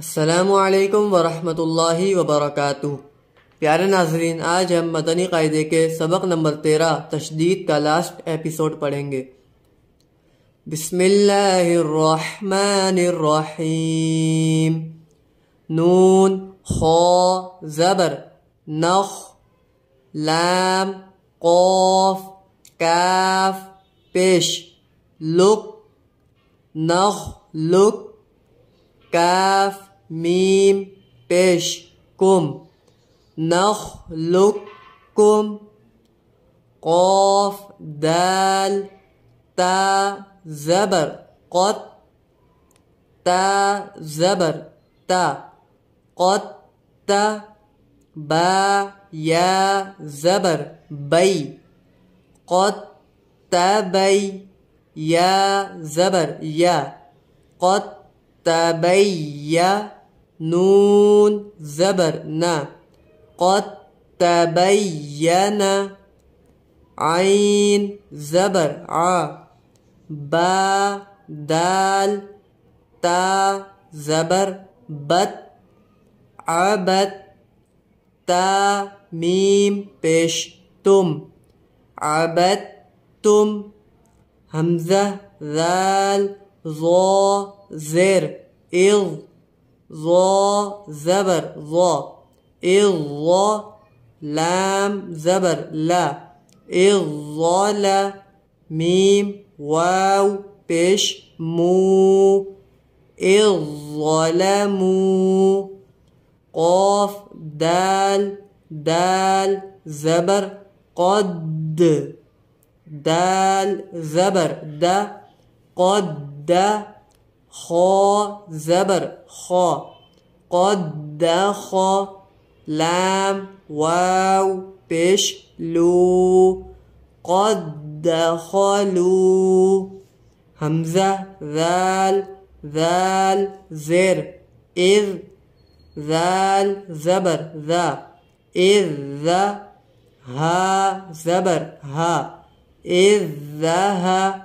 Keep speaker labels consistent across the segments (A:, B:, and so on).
A: السلام علیکم ورحمۃ اللہ وبرکاتہ پیارے ناظرین آج ہم مدنی قاعدے کے سبق نمبر تیرہ تشدید کا لاسٹ ایپیسوڈ پڑھیں گے بسم اللہ الرحمن الرحیم نون خو زبر نخ لام قوف کاف پیش لک نخ لک کاف ميم بشكم نخلقكم قاف دال تا زبر قط تا زبر تا قط تا با يا زبر بي قط تا بي يا زبر يا قط تبي يا نون زبر نا قد تبين عين زبر ع با دال تا زبر بت عبت تا ميم بشتم تم عبت تم همزة ذال ظا زر إذ ظا زبر ظا إظا لام زبر لا لا ميم واو بش مو الظلموا قاف دال دال زبر قد دال زبر د قد خا زبر خا قد خا لام واو بش لو قد دخلوا همزة ذال ذال زر إذ ذال زبر ذا إذ ذا ها زبر ها إذ ها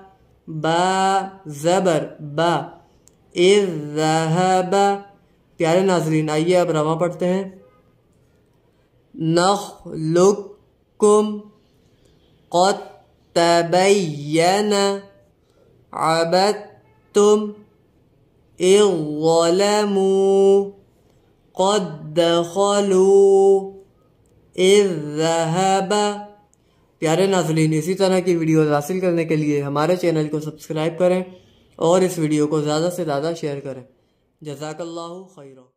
A: با زبر با इज़हब प्यारे नाजरीन आइए अब रवा पढ़ते हैं नख कत तबैन अबत तुम ए قد دخلوا प्यारे नाजरीन इसी तरह की वीडियोज़ हासिल करने के लिए हमारे चैनल को सब्सक्राइब करें اور اس ویڈیو کو زیادہ سے زیادہ شیئر کریں جزاک اللہ خیرہ